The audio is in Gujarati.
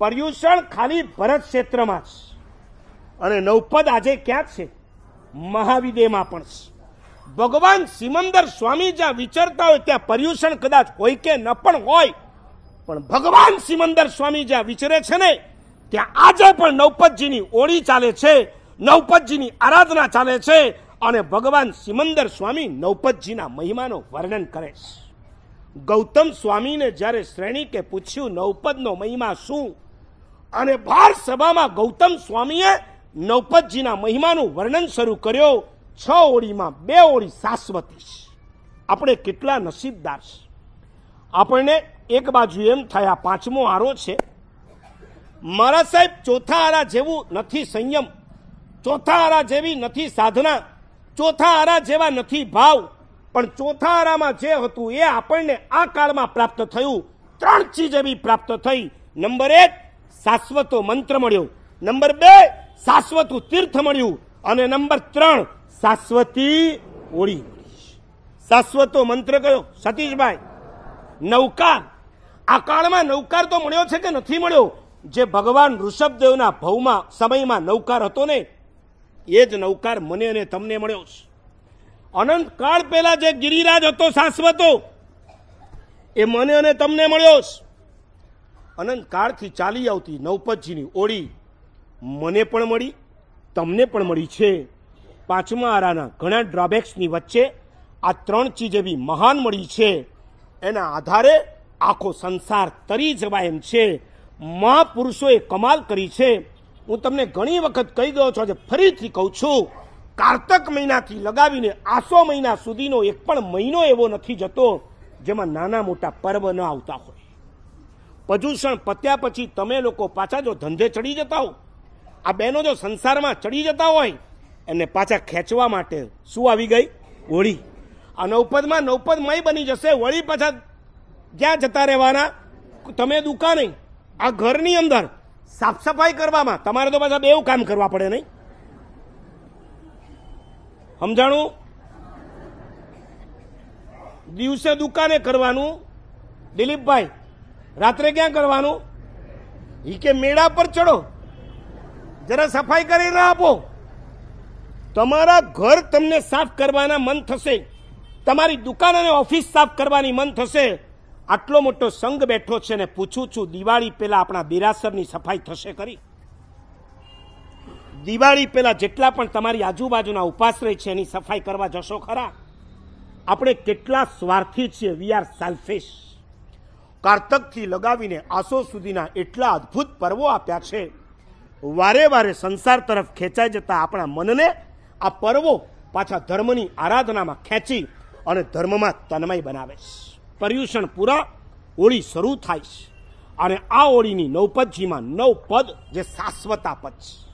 પર્યુષણ ખાલી ભરત ક્ષેત્રમાં છે અને નવપદ આજે ક્યાં છે મહાવિદેમાં પણ છે ભગવાન સિમંદર સ્વામી જ્યાં વિચરતા હોય ત્યાં પર્યુષણ કદાચ હોય કે ન પણ હોય પણ ભગવાન સિમંદર સ્વામી જ્યાં વિચરે છે ને ત્યાં આજે પણ નવપતજીની ઓળી ચાલે છે નવપતજીની આરાધના ચાલે છે અને ભગવાન સિમંદર સ્વામી નવપતજીના મહિમાનો વર્ણન કરે છે ગૌતમ સ્વામીને જ્યારે શ્રેણી કે પૂછ્યું નવપદનો મહિમા શું અને બાર સભામાં ગૌતમ સ્વામીએ નવપતજીના મહિમાનું વર્ણન શરૂ કર્યો છ ઓળીમાં બે ઓળી શાશ્વતી આપણે કેટલા નસીબદાર છે આપણને એક બાજુ એમ થયા પાંચમો આરો છે મારા સાહેબ ચોથા આરા જેવું નથી સંયમ ચોથા આરા જેવી નથી સાધના ચોથા આરા જેવા નથી ભાવ પણ ચોથા આરામાં જે હતું એ આપણને આ કાળમાં પ્રાપ્ત થયું ત્રણ ચીજ એવી પ્રાપ્ત થઈ નંબર એક શાશ્વતો મંત્ર મળ્યો નંબર બે શાશ્વત તીર્થ મળ્યું અને નંબર ત્રણ શાશ્વતી ઓળી શાશ્વતો મંત્ર કયો સતીશભાઈ નૌકાર આ કાળમાં નૌકાર તો મળ્યો છે કે નથી મળ્યો જે ભગવાન ઋષભદેવના ભવમાં સમયમાં નૌકાર હતો ને એ જ નૌકાર મને અને તમને મળ્યો છે અનંત કાળ પહેલા જે ગિરિરાજ હતો શાશ્વતો એ મને અને તમને મળ્યો છે અનંત કાળથી ચાલી આવતી નવપતજીની ઓળી મને પણ મળી તમને પણ મળી છે પાંચમા આરાના ઘણા ડ્રોબેક્સની વચ્ચે આ ત્રણ ચીજ એવી મહાન મળી છે એના આધારે આખો સંસાર તરી જવાય એમ છે મહાપુરુષોએ કમાલ કરી છે હું તમને ઘણી વખત કહી ગયો છું આજે ફરીથી કહું છું કારતક મહિનાથી લગાવીને આસો મહિના સુધીનો એક પણ મહિનો એવો નથી જતો જેમાં નાના મોટા પર્વ ન આવતા હોય પ્રદૂષણ પત્યા પછી તમે લોકો પાછા જો ધંધે ચડી જતા હો આ બહેનો જો સંસારમાં ચડી જતા હોય એને પાછા ખેંચવા માટે શું આવી ગઈ હોળી આ નવપદમાં નવપદમય બની જશે વળી પાછા ક્યાં જતા રહેવાના તમે દુકાને આ ઘરની અંદર સાફ સફાઈ કરવામાં તમારે તો પાછા બેવું કામ કરવા પડે નહીં સમજાણું દિવસે દુકાને કરવાનું દિલીપભાઈ રાત્રે ક્યાં કરવાનું એ કે મેળા પર ચડો જરા સફાઈ કરીને આપો તમારા ઘર તમને સાફ કરવાના મન થશે તમારી દુકાન અને ઓફિસ સાફ કરવાની મન થશે આટલો મોટો સંઘ બેઠો છે ને પૂછું છું દિવાળી પહેલા આપણા બિરાસરની સફાઈ થશે કરી દિવાળી પહેલાં જેટલા પણ તમારી આજુબાજુના ઉપાશ્રય છે એની સફાઈ કરવા જશો ખરા આપણે કેટલા સ્વાર્થી છીએ વી આર સેલ્ફિશ કારતકથી લગાવીને આસો સુધીના એટલા અદ્ભુત પર્વો આપ્યા છે વારે વારે સંસાર તરફ ખેંચાઈ જતા આપણા મનને આ પર્વો પાછા ધર્મની આરાધનામાં ખેંચી અને ધર્મમાં તન્મય બનાવે છે પર્યુષણ પૂરા હોળી શરૂ થાય છે અને આ હોળીની નવપદજીમાં નવ પદ જે શાશ્વતા પદ છે